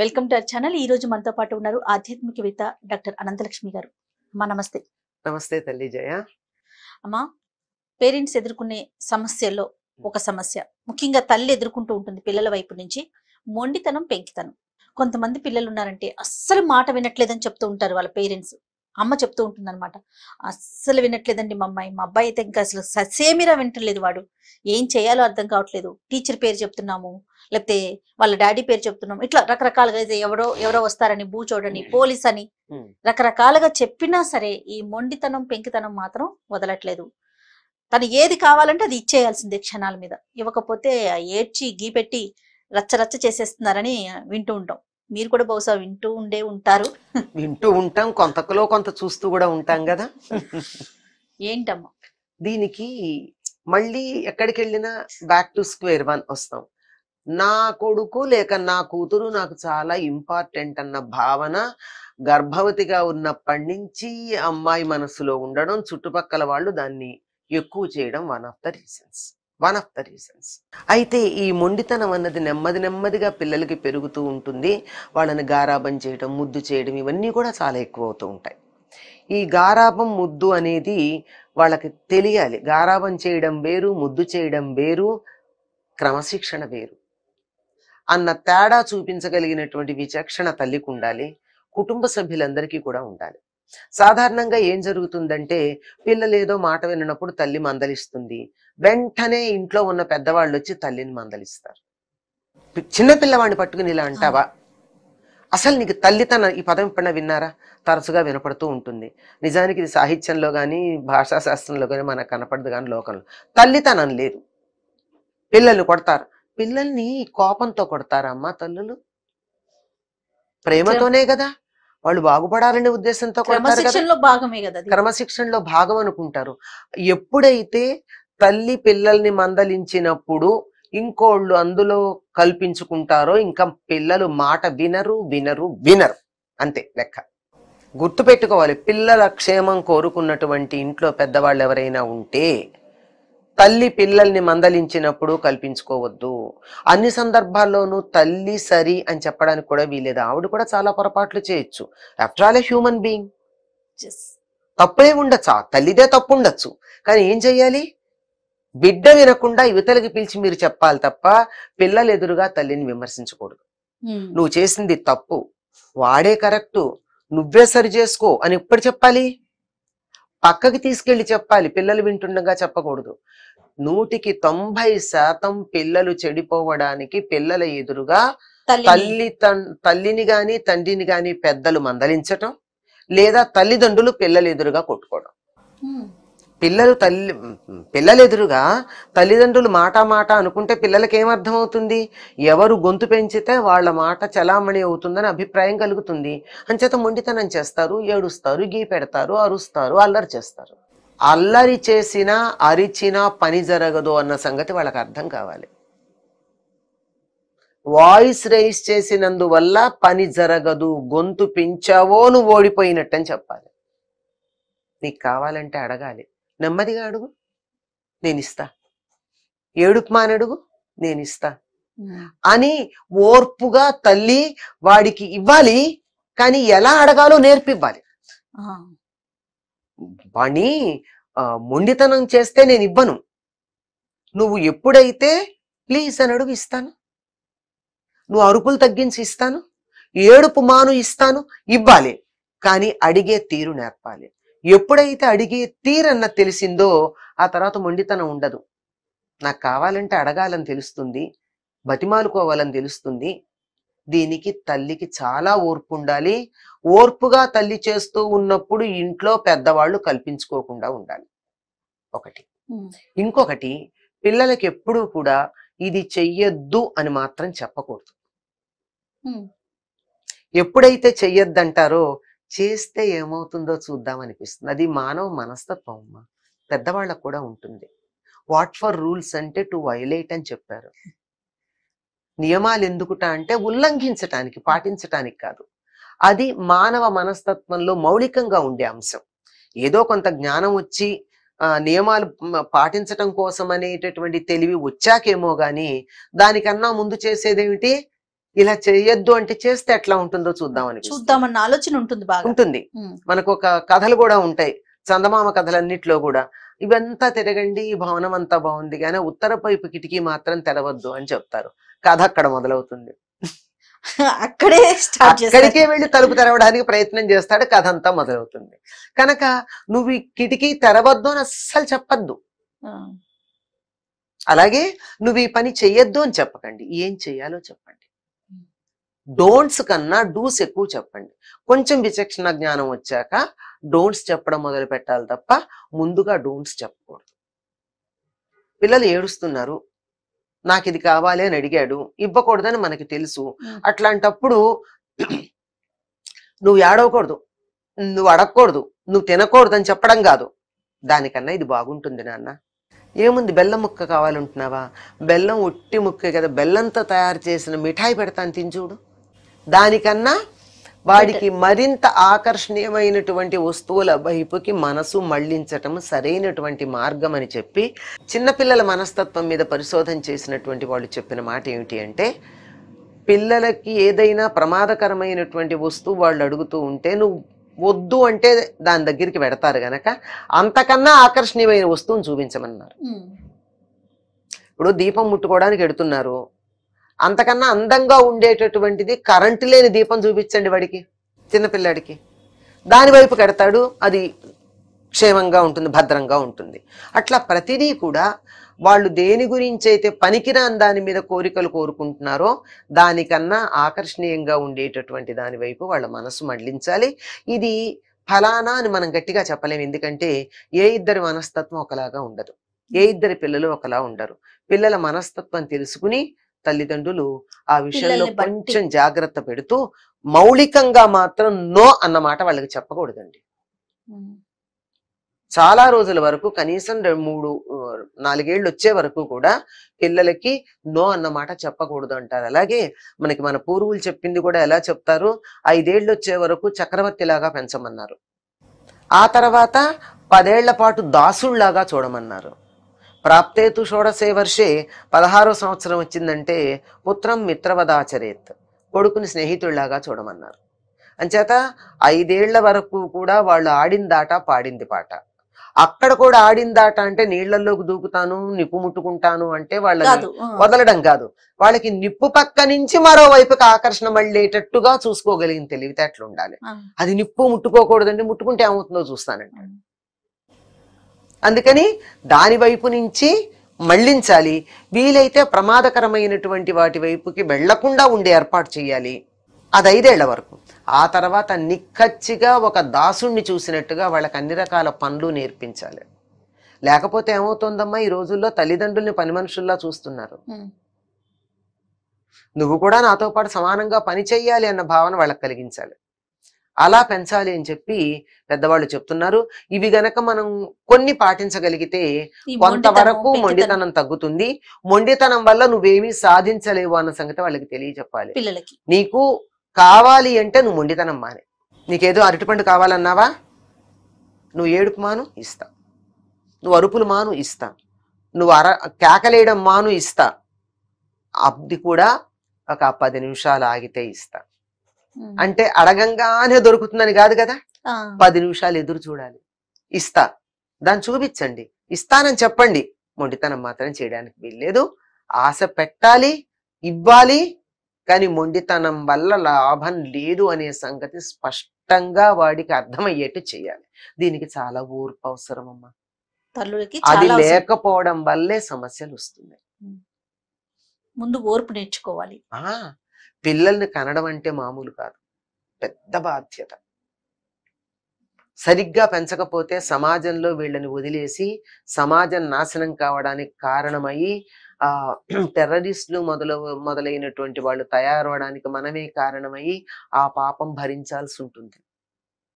Welcome to our channel ఈ రోజు మనతో పాటు ఉన్నారు ఆధ్యాత్మికవేత్త డాక్టర్ అనంతలక్ష్మి గారు మా నమస్తే నమస్తే తల్లి జయ అమ్మా పేరెంట్స్ ఎదుర్కొనే సమస్యల్లో ఒక సమస్య ముఖ్యంగా తల్లి ఎదుర్కొంటూ ఉంటుంది పిల్లల వైపు నుంచి మొండితనం పెంకితనం కొంతమంది పిల్లలు ఉన్నారంటే అస్సలు మాట వినట్లేదని చెప్తూ ఉంటారు వాళ్ళ పేరెంట్స్ అమ్మ చెప్తూ ఉంటుందన్నమాట అస్సలు వినట్లేదండి మా అమ్మాయి మా అబ్బాయి అయితే ఇంకా అసలు ససేమిరా వింటలేదు వాడు ఏం చేయాలో అర్థం కావట్లేదు టీచర్ పేరు చెప్తున్నాము లేకపోతే వాళ్ళ డాడీ పేరు చెప్తున్నాము ఇట్లా రకరకాలుగా అయితే ఎవరో ఎవరో వస్తారని బూచోడని పోలీస్ అని రకరకాలుగా చెప్పినా సరే ఈ మొండితనం పెంకితనం మాత్రం వదలట్లేదు తను ఏది కావాలంటే అది ఇచ్చేయాల్సిందే క్షణాల మీద ఇవ్వకపోతే ఏడ్చి గీపెట్టి రచ్చరచ్చ చేసేస్తున్నారని వింటూ ఉంటాం మీరు కూడా బహుశా వింటూ ఉండే ఉంటారు వింటూ ఉంటాం కొంతకులో కొంత చూస్తూ కూడా ఉంటాం కదా ఏంటమ్మా దీనికి మళ్ళీ ఎక్కడికి వెళ్ళినా బ్యాక్ టు స్క్వేర్ వన్ వస్తాం నా కొడుకు లేక నా కూతురు నాకు చాలా ఇంపార్టెంట్ అన్న భావన గర్భవతిగా ఉన్నప్పటి నుంచి అమ్మాయి మనసులో ఉండడం చుట్టుపక్కల వాళ్ళు దాన్ని ఎక్కువ చేయడం one of the reasons one of the reasons అయితే ఈ మొండితనం అన్నది నెమ్మది నెమ్మదిగా పిల్లలకి పెరుగుతూ ఉంటుంది వాళ్ళని గారాబం చేయడం ముద్దు చేయడం ఇవన్నీ కూడా చాలా ఎక్కువ అవుతూ ఉంటాయి ఈ గారాబం ముద్దు అనేది వాళ్ళకి తెలియాలి గారాబం చేయడం వేరు ముద్దు చేయడం వేరు క్రమశిక్షణ వేరు అన్న తేడా చూపించగలిగినటువంటి విచక్షణ తల్లికి ఉండాలి కుటుంబ సభ్యులందరికీ కూడా ఉండాలి సాధారణంగా ఏం జరుగుతుందంటే పిల్లలు ఏదో మాట వినప్పుడు తల్లి మందలిస్తుంది వెంటనే ఇంట్లో ఉన్న పెద్దవాళ్ళు వచ్చి తల్లిని మందలిస్తారు చిన్న పిల్లవాడిని పట్టుకుని ఇలా అంటావా అసలు నీకు తల్లితన ఈ పదం ఎప్పుడన్నా విన్నారా తరచుగా వినపడుతూ ఉంటుంది నిజానికి ఇది సాహిత్యంలో కానీ భాషాశాస్త్రంలో కానీ మనకు కనపడదు కానీ లోకంలో తల్లితనం లేదు పిల్లల్ని కొడతారు పిల్లల్ని కోపంతో కొడతారమ్మా తల్లులు ప్రేమతోనే కదా వాళ్ళు బాగుపడాలనే ఉద్దేశంతో క్రమశిక్షణలో భాగం అనుకుంటారు ఎప్పుడైతే తల్లి పిల్లల్ని మందలించినప్పుడు ఇంకోళ్ళు అందులో కల్పించుకుంటారో ఇంకా పిల్లలు మాట వినరు వినరు వినరు అంతే లెక్క గుర్తు పెట్టుకోవాలి పిల్లల క్షేమం కోరుకున్నటువంటి ఇంట్లో పెద్దవాళ్ళు ఎవరైనా ఉంటే తల్లి పిల్లల్ని మందలించినప్పుడు కల్పించుకోవద్దు అన్ని సందర్భాల్లోనూ తల్లి సరి అని చెప్పడానికి కూడా వీలేదు ఆవిడ కూడా చాలా పొరపాట్లు చేయొచ్చు after all a human being తప్పే ఉండొచ్చు తల్లిదే తప్పు ఉండొచ్చు కానీ ఏం చెయ్యాలి బిడ్డ వినకుండా యువతలకి పిలిచి మీరు చెప్పాలి తప్ప పిల్లలు ఎదురుగా తల్లిని విమర్శించకూడదు hmm. నువ్వు చేసింది తప్పు వాడే కరెక్టు నువ్వే సరి చేసుకో అని ఎప్పుడు చెప్పాలి పక్కకి తీసుకెళ్లి చెప్పాలి పిల్లలు వింటుండగా చెప్పకూడదు నూటికి తొంభై శాతం పిల్లలు చెడిపోవడానికి పిల్లల ఎదురుగా తల్లి తల్లిని గాని తండ్రిని గాని పెద్దలు మందలించటం లేదా తల్లిదండ్రులు పిల్లలు ఎదురుగా కొట్టుకోవడం పిల్లలు తల్లి పిల్లలు ఎదురుగా తల్లిదండ్రులు మాట మాట అనుకుంటే పిల్లలకి ఏమర్థమవుతుంది ఎవరు గొంతు పెంచితే వాళ్ళ మాట చలామణి అవుతుందని అభిప్రాయం కలుగుతుంది అంచేత మొండితనం చేస్తారు ఏడుస్తారు గీ పెడతారు అరుస్తారు అల్లరి చేస్తారు అల్లరి చేసినా అరిచినా పని జరగదు అన్న సంగతి వాళ్ళకి అర్థం కావాలి వాయిస్ రైస్ చేసినందువల్ల పని జరగదు గొంతు పెంచావో నువ్వు ఓడిపోయినట్టని చెప్పాలి నీకు కావాలంటే అడగాలి నెమ్మదిగా అడుగు నేనిస్తా ఏడుపు మానడుగు ఇస్తా అని ఓర్పుగా తల్లి వాడికి ఇవ్వాలి కానీ ఎలా అడగాలో నేర్పివ్వాలి వాణి మొండితనం చేస్తే నేను ఇవ్వను నువ్వు ఎప్పుడైతే ప్లీజ్ అని అడుగు ఇస్తాను నువ్వు అరుపులు తగ్గించి ఇస్తాను ఏడుపు మాను ఇస్తాను ఇవ్వాలి కానీ అడిగే తీరు నేర్పాలి ఎప్పుడైతే అడిగి తీరన్న తెలిసిందో ఆ తర్వాత మొండితనం ఉండదు నాకు కావాలంటే అడగాలని తెలుస్తుంది బతిమాలుకోవాలని తెలుస్తుంది దీనికి తల్లికి చాలా ఓర్పు ఉండాలి ఓర్పుగా తల్లి చేస్తూ ఉన్నప్పుడు ఇంట్లో పెద్దవాళ్ళు కల్పించుకోకుండా ఉండాలి ఒకటి ఇంకొకటి పిల్లలకి ఎప్పుడూ కూడా ఇది చెయ్యొద్దు అని మాత్రం చెప్పకూడదు ఎప్పుడైతే చెయ్యొద్దంటారో చేస్తే ఏమవుతుందో చూద్దాం అనిపిస్తుంది అది మానవ మనస్తత్వం అమ్మా పెద్దవాళ్ళకు కూడా ఉంటుంది వాట్ ఫర్ రూల్స్ అంటే టు వైలేట్ అని చెప్పారు నియమాలు ఎందుకుట అంటే ఉల్లంఘించటానికి పాటించటానికి కాదు అది మానవ మనస్తత్వంలో మౌలికంగా ఉండే అంశం ఏదో కొంత జ్ఞానం వచ్చి నియమాలు పాటించటం కోసం అనేటటువంటి తెలివి వచ్చాకేమో గాని దానికన్నా ముందు చేసేదేమిటి ఇలా చేయొద్దు అంటే చేస్తే ఎట్లా ఉంటుందో చూద్దామని చూద్దామన్న ఆలోచన ఉంటుంది బాగా ఉంటుంది మనకు ఒక కథలు కూడా ఉంటాయి చందమామ కథలన్నిట్లో కూడా ఇవంతా తిరగండి ఈ భవనం అంతా బాగుంది కానీ ఉత్తర పైపు కిటికీ మాత్రం తెరవద్దు అని చెప్తారు కథ అక్కడ మొదలవుతుంది అక్కడే అక్కడికే వెళ్ళి తలుపు తెరవడానికి ప్రయత్నం చేస్తాడు కథ అంతా మొదలవుతుంది కనుక నువ్వు ఈ కిటికీ తెరవద్దు అని అస్సలు చెప్పద్దు అలాగే నువ్వు ఈ పని చెయ్యొద్దు అని చెప్పకండి ఏం చెయ్యాలో చెప్పండి డోంట్స్ కన్నా డూస్ ఎక్కువ చెప్పండి కొంచెం విచక్షణ జ్ఞానం వచ్చాక డోంట్స్ చెప్పడం మొదలు పెట్టాలి తప్ప ముందుగా డోంట్స్ చెప్పకూడదు పిల్లలు ఏడుస్తున్నారు నాకు ఇది కావాలి అని అడిగాడు ఇవ్వకూడదని మనకి తెలుసు అట్లాంటప్పుడు నువ్వు ఏడవకూడదు నువ్వు అడగకూడదు నువ్వు తినకూడదు అని చెప్పడం కాదు దానికన్నా ఇది బాగుంటుంది నాన్న ఏముంది బెల్లం ముక్క కావాలంటున్నావా బెల్లం ఉట్టి ముక్కే కదా బెల్లంతో తయారు చేసిన మిఠాయి పెడతాను తిని చూడు దానికన్నా వాడికి మరింత ఆకర్షణీయమైనటువంటి వస్తువుల వైపుకి మనసు మళ్లించటం సరైనటువంటి మార్గం అని చెప్పి చిన్నపిల్లల మనస్తత్వం మీద పరిశోధన చేసినటువంటి వాళ్ళు చెప్పిన మాట ఏమిటి అంటే పిల్లలకి ఏదైనా ప్రమాదకరమైనటువంటి వస్తువు వాళ్ళు అడుగుతూ ఉంటే నువ్వు వద్దు అంటే దాని దగ్గరికి పెడతారు గనక అంతకన్నా ఆకర్షణీయమైన వస్తువుని చూపించమన్నారు ఇప్పుడు దీపం ముట్టుకోవడానికి ఎడుతున్నారు అంతకన్నా అందంగా ఉండేటటువంటిది కరెంటు లేని దీపం చూపించండి వాడికి చిన్నపిల్లాడికి దాని వైపు కడతాడు అది క్షేమంగా ఉంటుంది భద్రంగా ఉంటుంది అట్లా ప్రతిదీ కూడా వాళ్ళు దేని గురించి అయితే పనికిరాని దాని మీద కోరికలు కోరుకుంటున్నారో దానికన్నా ఆకర్షణీయంగా ఉండేటటువంటి దాని వైపు వాళ్ళ మనసు మళ్లించాలి ఇది ఫలానా అని మనం గట్టిగా చెప్పలేము ఎందుకంటే ఏ ఇద్దరి మనస్తత్వం ఒకలాగా ఉండదు ఏ ఇద్దరి పిల్లలు ఒకలా ఉండరు పిల్లల మనస్తత్వం తెలుసుకుని తల్లిదండ్రులు ఆ విషయంలో కొంచెం జాగ్రత్త పెడుతూ మౌలికంగా మాత్రం నో అన్నమాట వాళ్ళకి చెప్పకూడదండి చాలా రోజుల వరకు కనీసం మూడు నాలుగేళ్ళు వచ్చే వరకు కూడా పిల్లలకి నో అన్నమాట చెప్పకూడదు అంటారు అలాగే మనకి మన పూర్వులు చెప్పింది కూడా ఎలా చెప్తారు ఐదేళ్ళు వచ్చే వరకు చక్రవర్తిలాగా పెంచమన్నారు ఆ తర్వాత పదేళ్ల పాటు దాసుళ్లాగా చూడమన్నారు ప్రాప్తేతు షోడసే వర్షే పదహారో సంవత్సరం వచ్చిందంటే పుత్రం మిత్రవదాచరేత్ కొడుకుని స్నేహితుళ్లాగా చూడమన్నారు అంచేత ఐదేళ్ల వరకు కూడా వాళ్ళు ఆడిందాట పాడింది పాట అక్కడ కూడా ఆడిందాట అంటే నీళ్లలోకి దూకుతాను నిప్పు ముట్టుకుంటాను అంటే వాళ్ళ వదలడం కాదు వాళ్ళకి నిప్పు పక్క నుంచి మరోవైపుకి ఆకర్షణ మళ్ళేటట్టుగా చూసుకోగలిగిన తెలివితేటలు ఉండాలి అది నిప్పు ముట్టుకోకూడదండి ముట్టుకుంటే ఏమవుతుందో చూస్తానంటాడు అందుకని దాని వైపు నుంచి మళ్లించాలి వీలైతే ప్రమాదకరమైనటువంటి వాటి వైపుకి వెళ్లకుండా ఉండే ఏర్పాటు చేయాలి అది ఐదేళ్ల వరకు ఆ తర్వాత నిక్కచ్చిగా ఒక దాసుణ్ణి చూసినట్టుగా వాళ్ళకి అన్ని రకాల పనులు నేర్పించాలి లేకపోతే ఏమవుతుందమ్మా ఈ రోజుల్లో తల్లిదండ్రుల్ని పని మనుషుల్లా చూస్తున్నారు నువ్వు కూడా నాతో పాటు సమానంగా పని చెయ్యాలి అన్న భావన వాళ్ళకి కలిగించాలి అలా పెంచాలి అని చెప్పి పెద్దవాళ్ళు చెప్తున్నారు ఇవి గనక మనం కొన్ని పాటించగలిగితే కొంతవరకు మొండితనం తగ్గుతుంది మొండితనం వల్ల నువ్వేమీ సాధించలేవు అన్న సంగతి వాళ్ళకి తెలియచెప్పాలి నీకు కావాలి అంటే నువ్వు మొండితనం మానే నీకేదో అరటిపండు కావాలన్నావా నువ్వు ఏడుపు మాను ఇస్తా నువ్వు అరుపులు మాను ఇస్తా నువ్వు అర కేకలేయడం మాను ఇస్తా అది కూడా ఒక పది నిమిషాలు ఆగితే ఇస్తా అంటే అడగంగానే దొరుకుతుందని కాదు కదా పది నిమిషాలు ఎదురు చూడాలి ఇస్తా దాన్ని చూపించండి ఇస్తానని చెప్పండి మొండితనం మాత్రం చేయడానికి వీల్లేదు ఆశ పెట్టాలి ఇవ్వాలి కానీ మొండితనం వల్ల లాభం లేదు అనే సంగతి స్పష్టంగా వాడికి అర్థమయ్యేట్టు చేయాలి దీనికి చాలా ఓర్పు అవసరం అమ్మా అది లేకపోవడం వల్లే సమస్యలు వస్తున్నాయి ముందు ఓర్పు నేర్చుకోవాలి పిల్లల్ని కనడం అంటే మామూలు కాదు పెద్ద బాధ్యత సరిగ్గా పెంచకపోతే సమాజంలో వీళ్ళని వదిలేసి సమాజం నాశనం కావడానికి కారణమయ్యి ఆ టెర్రరిస్టులు మొదలు మొదలైనటువంటి వాళ్ళు తయారవడానికి మనమే కారణమయ్యి ఆ పాపం భరించాల్సి ఉంటుంది